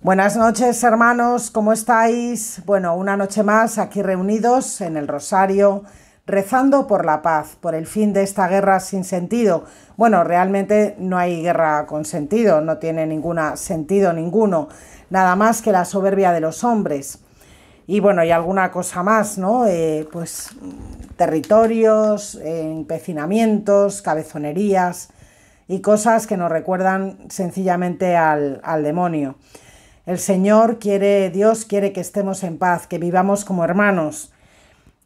Buenas noches hermanos, ¿cómo estáis? Bueno, una noche más aquí reunidos en el Rosario, rezando por la paz, por el fin de esta guerra sin sentido. Bueno, realmente no hay guerra con sentido, no tiene ningún sentido ninguno, nada más que la soberbia de los hombres. Y bueno, y alguna cosa más, ¿no? Eh, pues territorios, eh, empecinamientos, cabezonerías y cosas que nos recuerdan sencillamente al, al demonio. El Señor quiere, Dios quiere que estemos en paz, que vivamos como hermanos.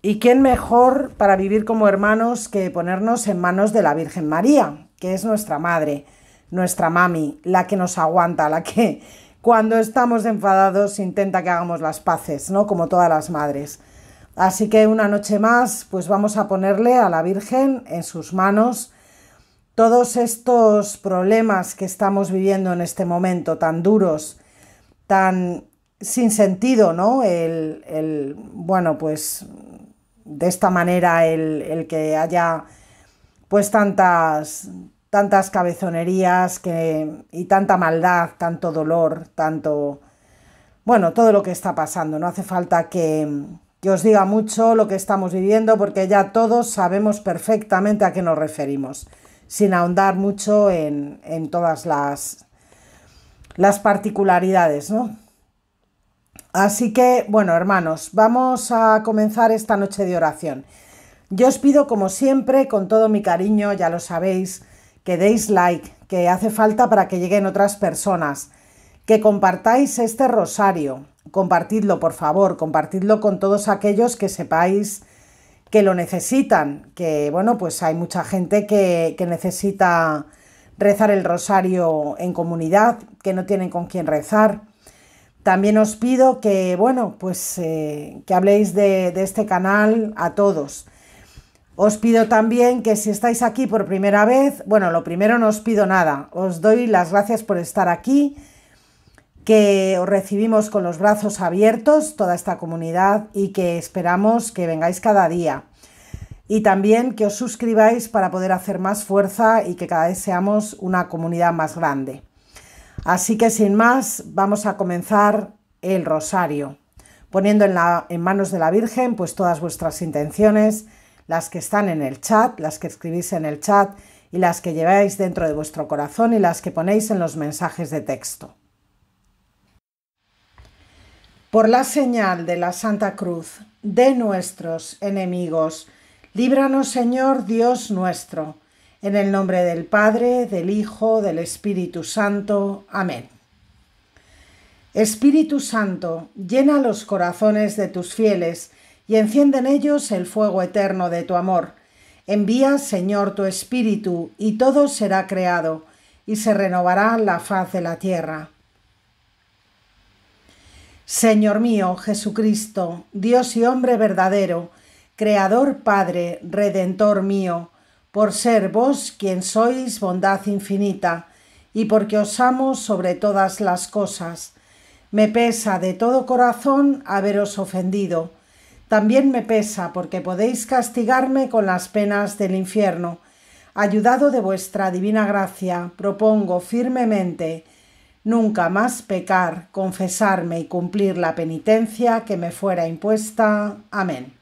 ¿Y quién mejor para vivir como hermanos que ponernos en manos de la Virgen María, que es nuestra madre, nuestra mami, la que nos aguanta, la que cuando estamos enfadados intenta que hagamos las paces, ¿no? Como todas las madres. Así que una noche más, pues vamos a ponerle a la Virgen en sus manos todos estos problemas que estamos viviendo en este momento tan duros tan sin sentido, ¿no? El, bueno, pues de esta manera el, que haya pues tantas tantas cabezonerías que, y tanta maldad, tanto dolor, tanto bueno, todo lo que está pasando. No hace falta que, que os diga mucho lo que estamos viviendo porque ya todos sabemos perfectamente a qué nos referimos, sin ahondar mucho en, en todas las las particularidades, ¿no? Así que, bueno, hermanos, vamos a comenzar esta noche de oración. Yo os pido, como siempre, con todo mi cariño, ya lo sabéis, que deis like, que hace falta para que lleguen otras personas, que compartáis este rosario, compartidlo, por favor, compartidlo con todos aquellos que sepáis que lo necesitan, que, bueno, pues hay mucha gente que, que necesita rezar el rosario en comunidad, que no tienen con quién rezar. También os pido que, bueno, pues eh, que habléis de, de este canal a todos. Os pido también que si estáis aquí por primera vez, bueno, lo primero no os pido nada, os doy las gracias por estar aquí, que os recibimos con los brazos abiertos, toda esta comunidad, y que esperamos que vengáis cada día y también que os suscribáis para poder hacer más fuerza y que cada vez seamos una comunidad más grande. Así que sin más, vamos a comenzar el rosario, poniendo en, la, en manos de la Virgen pues todas vuestras intenciones, las que están en el chat, las que escribís en el chat y las que lleváis dentro de vuestro corazón y las que ponéis en los mensajes de texto. Por la señal de la Santa Cruz de nuestros enemigos, Líbranos, Señor Dios nuestro, en el nombre del Padre, del Hijo, del Espíritu Santo. Amén. Espíritu Santo, llena los corazones de tus fieles y enciende en ellos el fuego eterno de tu amor. Envía, Señor, tu Espíritu, y todo será creado, y se renovará la faz de la tierra. Señor mío, Jesucristo, Dios y hombre verdadero, Creador Padre, Redentor mío, por ser vos quien sois bondad infinita, y porque os amo sobre todas las cosas. Me pesa de todo corazón haberos ofendido. También me pesa porque podéis castigarme con las penas del infierno. Ayudado de vuestra divina gracia, propongo firmemente nunca más pecar, confesarme y cumplir la penitencia que me fuera impuesta. Amén.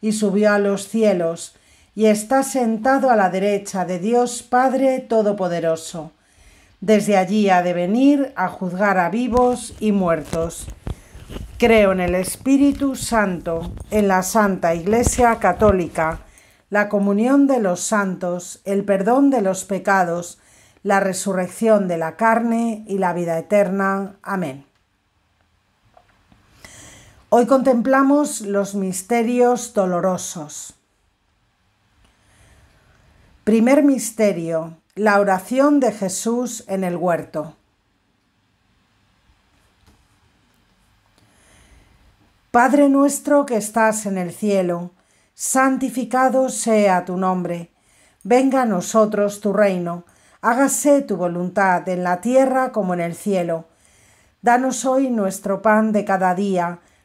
y subió a los cielos, y está sentado a la derecha de Dios Padre Todopoderoso. Desde allí ha de venir a juzgar a vivos y muertos. Creo en el Espíritu Santo, en la Santa Iglesia Católica, la comunión de los santos, el perdón de los pecados, la resurrección de la carne y la vida eterna. Amén. Hoy contemplamos los misterios dolorosos. Primer misterio, la oración de Jesús en el huerto. Padre nuestro que estás en el cielo, santificado sea tu nombre, venga a nosotros tu reino, hágase tu voluntad en la tierra como en el cielo. Danos hoy nuestro pan de cada día,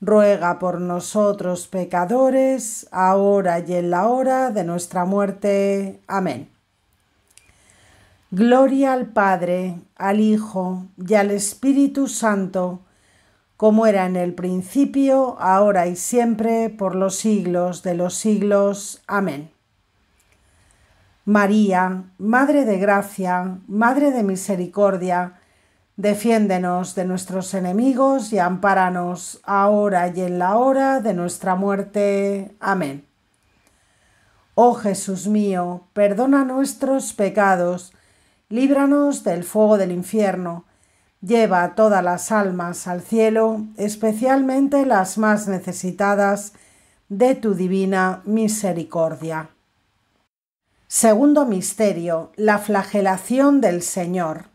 ruega por nosotros pecadores, ahora y en la hora de nuestra muerte. Amén. Gloria al Padre, al Hijo y al Espíritu Santo, como era en el principio, ahora y siempre, por los siglos de los siglos. Amén. María, Madre de Gracia, Madre de Misericordia, Defiéndenos de nuestros enemigos y ampáranos ahora y en la hora de nuestra muerte. Amén. Oh Jesús mío, perdona nuestros pecados, líbranos del fuego del infierno, lleva a todas las almas al cielo, especialmente las más necesitadas de tu divina misericordia. Segundo misterio, la flagelación del Señor.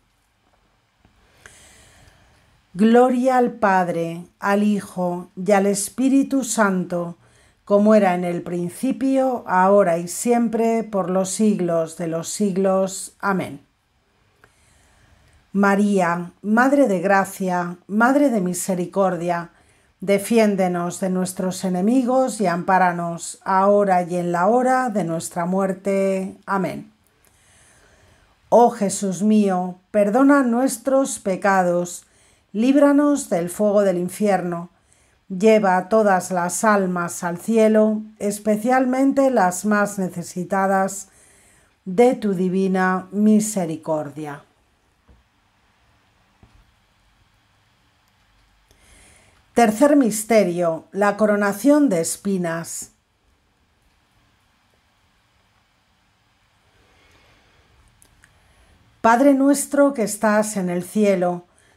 Gloria al Padre, al Hijo y al Espíritu Santo, como era en el principio, ahora y siempre, por los siglos de los siglos. Amén. María, Madre de Gracia, Madre de Misericordia, defiéndenos de nuestros enemigos y ampáranos, ahora y en la hora de nuestra muerte. Amén. Oh Jesús mío, perdona nuestros pecados, líbranos del fuego del infierno. Lleva a todas las almas al cielo, especialmente las más necesitadas de tu divina misericordia. Tercer misterio, la coronación de espinas. Padre nuestro que estás en el cielo,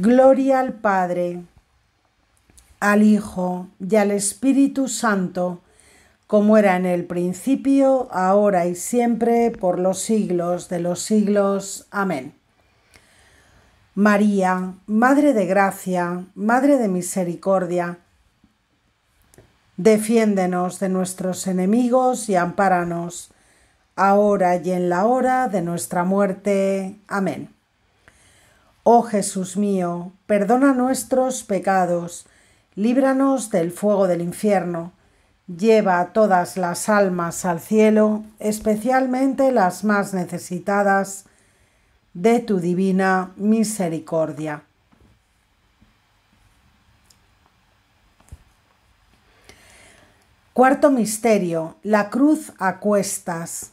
Gloria al Padre, al Hijo y al Espíritu Santo, como era en el principio, ahora y siempre, por los siglos de los siglos. Amén. María, Madre de Gracia, Madre de Misericordia, defiéndenos de nuestros enemigos y ampáranos, ahora y en la hora de nuestra muerte. Amén. Oh Jesús mío, perdona nuestros pecados, líbranos del fuego del infierno, lleva a todas las almas al cielo, especialmente las más necesitadas de tu divina misericordia. Cuarto misterio, la cruz a cuestas.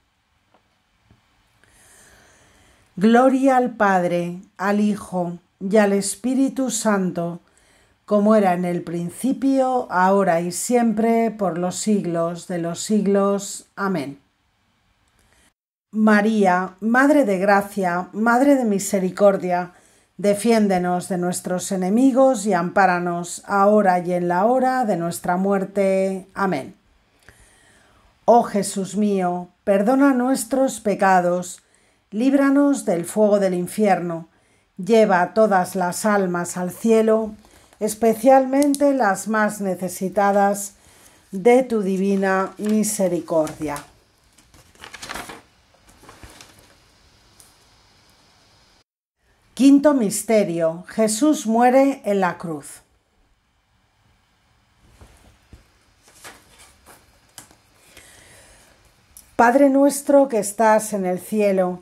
Gloria al Padre, al Hijo y al Espíritu Santo, como era en el principio, ahora y siempre, por los siglos de los siglos. Amén. María, Madre de Gracia, Madre de Misericordia, defiéndenos de nuestros enemigos y ampáranos ahora y en la hora de nuestra muerte. Amén. Oh Jesús mío, perdona nuestros pecados, líbranos del fuego del infierno, lleva a todas las almas al cielo, especialmente las más necesitadas de tu divina misericordia. Quinto Misterio. Jesús muere en la cruz. Padre nuestro que estás en el cielo,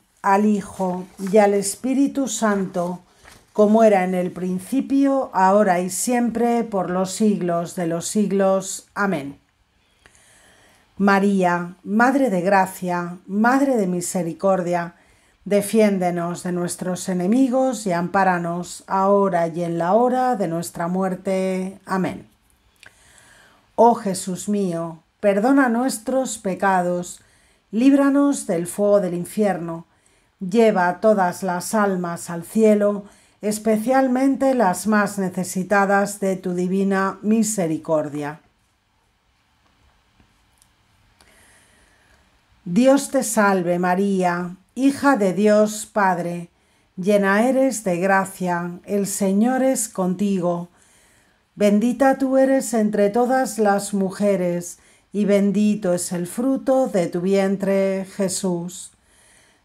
al Hijo y al Espíritu Santo, como era en el principio, ahora y siempre, por los siglos de los siglos. Amén. María, Madre de Gracia, Madre de Misericordia, defiéndenos de nuestros enemigos y ampáranos ahora y en la hora de nuestra muerte. Amén. Oh Jesús mío, perdona nuestros pecados, líbranos del fuego del infierno lleva todas las almas al cielo, especialmente las más necesitadas de tu divina misericordia. Dios te salve María, hija de Dios Padre, llena eres de gracia, el Señor es contigo, bendita tú eres entre todas las mujeres, y bendito es el fruto de tu vientre Jesús.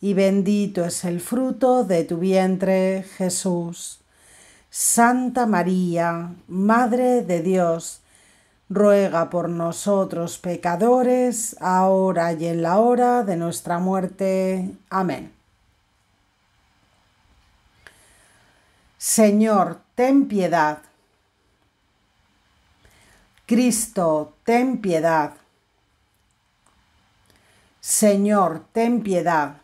y bendito es el fruto de tu vientre, Jesús. Santa María, Madre de Dios, ruega por nosotros pecadores, ahora y en la hora de nuestra muerte. Amén. Señor, ten piedad. Cristo, ten piedad. Señor, ten piedad.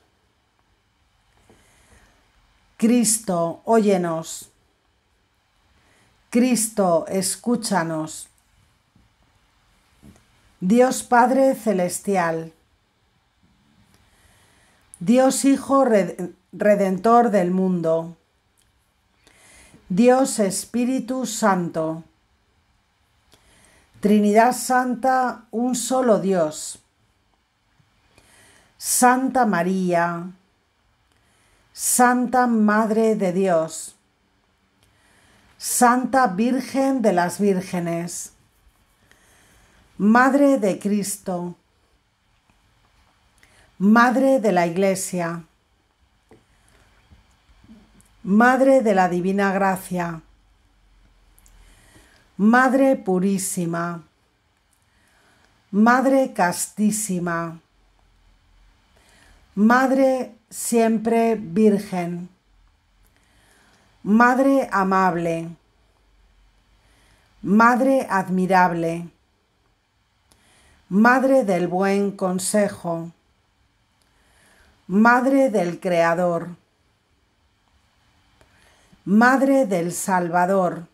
Cristo, óyenos. Cristo, escúchanos. Dios Padre Celestial. Dios Hijo Redentor del mundo. Dios Espíritu Santo. Trinidad Santa, un solo Dios. Santa María, Santa Madre de Dios, Santa Virgen de las Vírgenes, Madre de Cristo, Madre de la Iglesia, Madre de la Divina Gracia, Madre Purísima, Madre Castísima, Madre siempre virgen. Madre amable. Madre admirable. Madre del buen consejo. Madre del Creador. Madre del Salvador.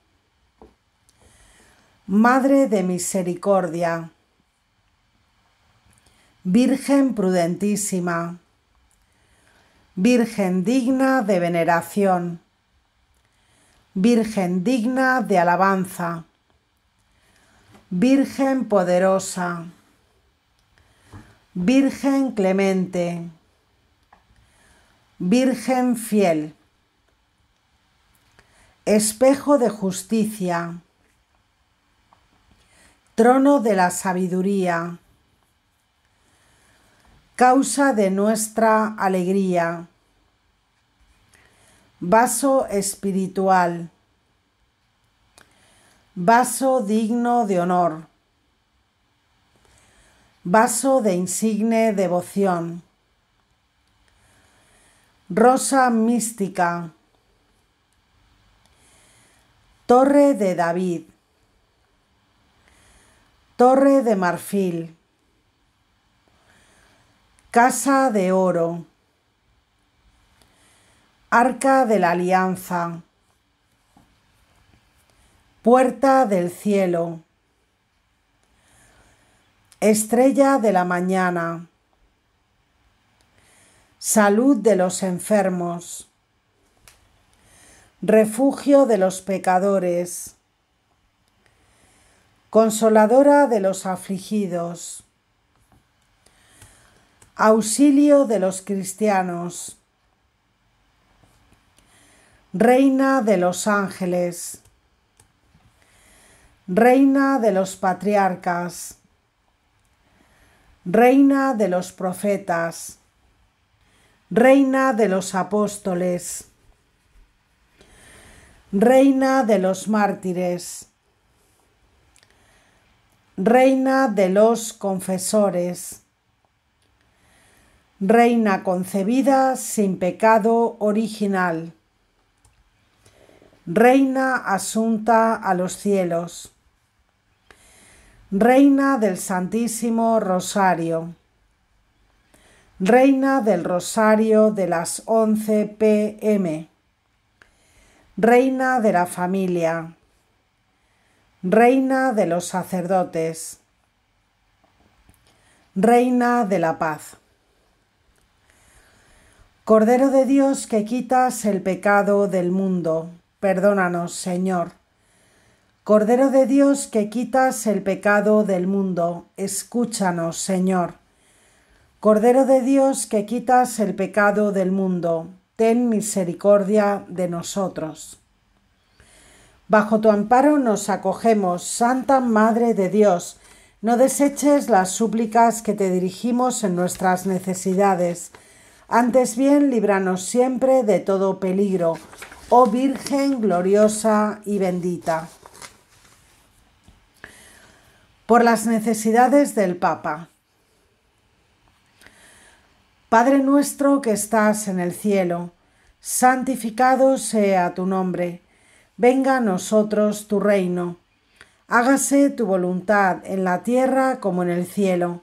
Madre de misericordia. Virgen prudentísima. Virgen digna de veneración, Virgen digna de alabanza, Virgen poderosa, Virgen clemente, Virgen fiel, espejo de justicia, trono de la sabiduría, causa de nuestra alegría. Vaso espiritual. Vaso digno de honor. Vaso de insigne devoción. Rosa mística. Torre de David. Torre de marfil. Casa de Oro, Arca de la Alianza, Puerta del Cielo, Estrella de la Mañana, Salud de los Enfermos, Refugio de los Pecadores, Consoladora de los Afligidos, Auxilio de los cristianos. Reina de los ángeles. Reina de los patriarcas. Reina de los profetas. Reina de los apóstoles. Reina de los mártires. Reina de los confesores. Reina concebida sin pecado original. Reina asunta a los cielos. Reina del Santísimo Rosario. Reina del Rosario de las 11 pm. Reina de la familia. Reina de los sacerdotes. Reina de la paz. Cordero de Dios que quitas el pecado del mundo, perdónanos, Señor. Cordero de Dios que quitas el pecado del mundo, escúchanos, Señor. Cordero de Dios que quitas el pecado del mundo, ten misericordia de nosotros. Bajo tu amparo nos acogemos, Santa Madre de Dios, no deseches las súplicas que te dirigimos en nuestras necesidades antes bien, líbranos siempre de todo peligro, oh Virgen gloriosa y bendita. Por las necesidades del Papa. Padre nuestro que estás en el cielo, santificado sea tu nombre, venga a nosotros tu reino, hágase tu voluntad en la tierra como en el cielo.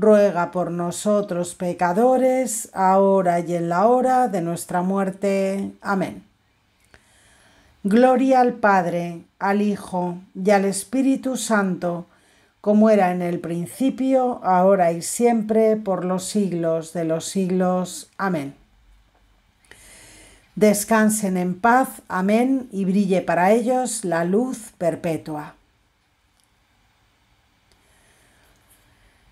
ruega por nosotros pecadores, ahora y en la hora de nuestra muerte. Amén. Gloria al Padre, al Hijo y al Espíritu Santo, como era en el principio, ahora y siempre, por los siglos de los siglos. Amén. Descansen en paz, amén, y brille para ellos la luz perpetua.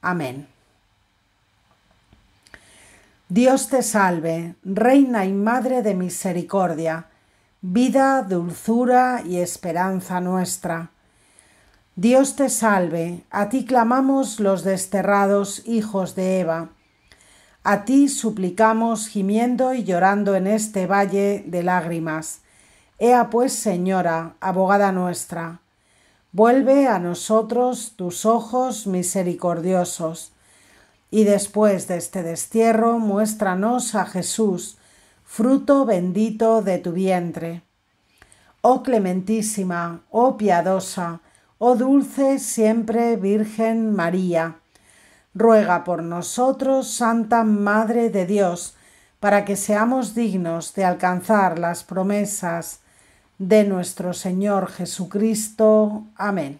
Amén. Dios te salve, Reina y Madre de Misericordia, vida, dulzura y esperanza nuestra. Dios te salve, a ti clamamos los desterrados hijos de Eva. A ti suplicamos gimiendo y llorando en este valle de lágrimas. Ea pues, Señora, abogada nuestra, Vuelve a nosotros tus ojos misericordiosos, y después de este destierro muéstranos a Jesús, fruto bendito de tu vientre. Oh clementísima, oh piadosa, oh dulce siempre Virgen María, ruega por nosotros, Santa Madre de Dios, para que seamos dignos de alcanzar las promesas de nuestro Señor Jesucristo. Amén.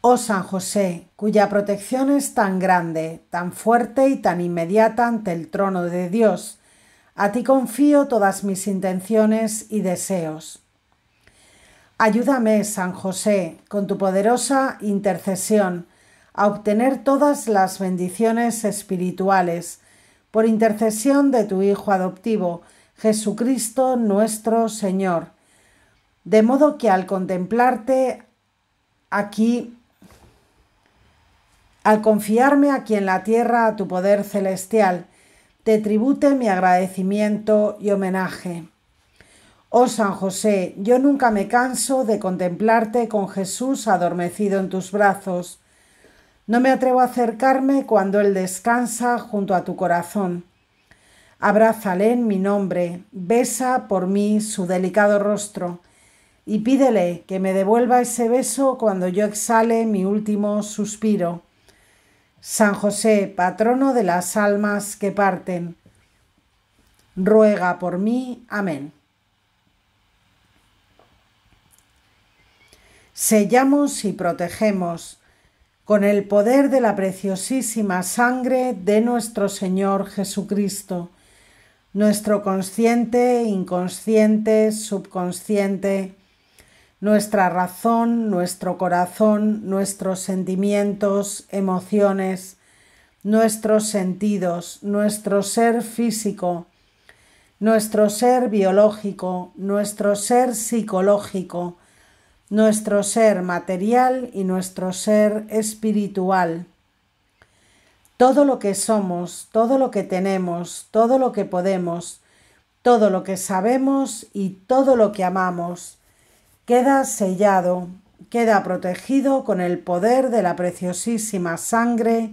Oh San José, cuya protección es tan grande, tan fuerte y tan inmediata ante el trono de Dios, a ti confío todas mis intenciones y deseos. Ayúdame, San José, con tu poderosa intercesión, a obtener todas las bendiciones espirituales, por intercesión de tu Hijo adoptivo, Jesucristo nuestro Señor. De modo que al contemplarte aquí, al confiarme aquí en la tierra a tu poder celestial, te tribute mi agradecimiento y homenaje. Oh San José, yo nunca me canso de contemplarte con Jesús adormecido en tus brazos. No me atrevo a acercarme cuando Él descansa junto a tu corazón. Abrázale en mi nombre, besa por mí su delicado rostro y pídele que me devuelva ese beso cuando yo exhale mi último suspiro. San José, patrono de las almas que parten, ruega por mí. Amén. Sellamos y protegemos con el poder de la preciosísima sangre de nuestro Señor Jesucristo nuestro consciente, inconsciente, subconsciente, nuestra razón, nuestro corazón, nuestros sentimientos, emociones, nuestros sentidos, nuestro ser físico, nuestro ser biológico, nuestro ser psicológico, nuestro ser material y nuestro ser espiritual. Todo lo que somos, todo lo que tenemos, todo lo que podemos, todo lo que sabemos y todo lo que amamos queda sellado, queda protegido con el poder de la preciosísima sangre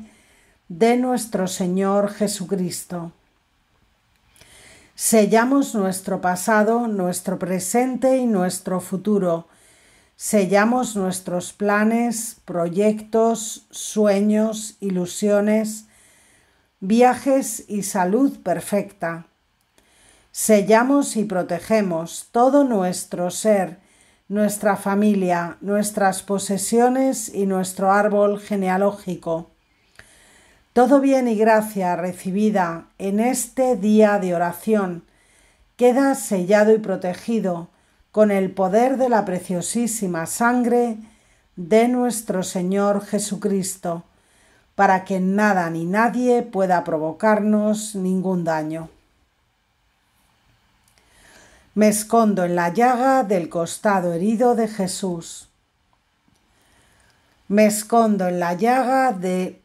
de nuestro Señor Jesucristo. Sellamos nuestro pasado, nuestro presente y nuestro futuro sellamos nuestros planes, proyectos, sueños, ilusiones, viajes y salud perfecta. Sellamos y protegemos todo nuestro ser, nuestra familia, nuestras posesiones y nuestro árbol genealógico. Todo bien y gracia recibida en este día de oración queda sellado y protegido con el poder de la preciosísima sangre de nuestro Señor Jesucristo, para que nada ni nadie pueda provocarnos ningún daño. Me escondo en la llaga del costado herido de Jesús. Me escondo en la llaga del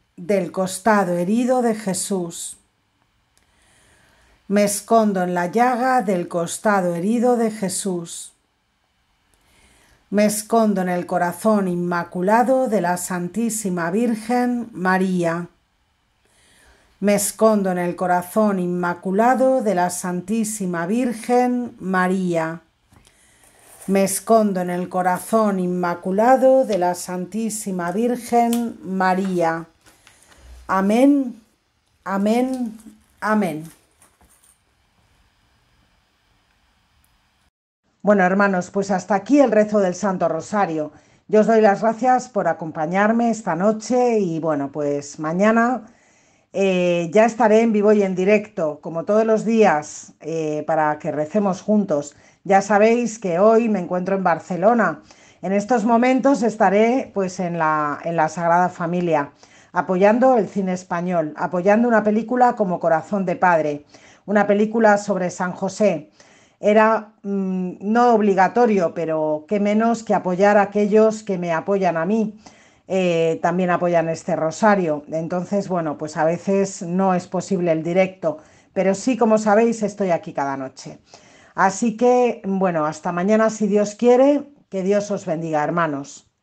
costado herido de Jesús. Me escondo en la llaga del costado herido de Jesús. Me escondo en el corazón inmaculado de la Santísima Virgen María. Me escondo en el corazón inmaculado de la Santísima Virgen María. Me escondo en el corazón inmaculado de la Santísima Virgen María. Amén, amén, amén. Bueno, hermanos, pues hasta aquí el rezo del Santo Rosario. Yo os doy las gracias por acompañarme esta noche y bueno, pues mañana eh, ya estaré en vivo y en directo, como todos los días, eh, para que recemos juntos. Ya sabéis que hoy me encuentro en Barcelona. En estos momentos estaré pues en la, en la Sagrada Familia, apoyando el cine español, apoyando una película como Corazón de Padre, una película sobre San José era mm, no obligatorio, pero qué menos que apoyar a aquellos que me apoyan a mí. Eh, también apoyan este rosario. Entonces, bueno, pues a veces no es posible el directo, pero sí, como sabéis, estoy aquí cada noche. Así que, bueno, hasta mañana si Dios quiere, que Dios os bendiga, hermanos.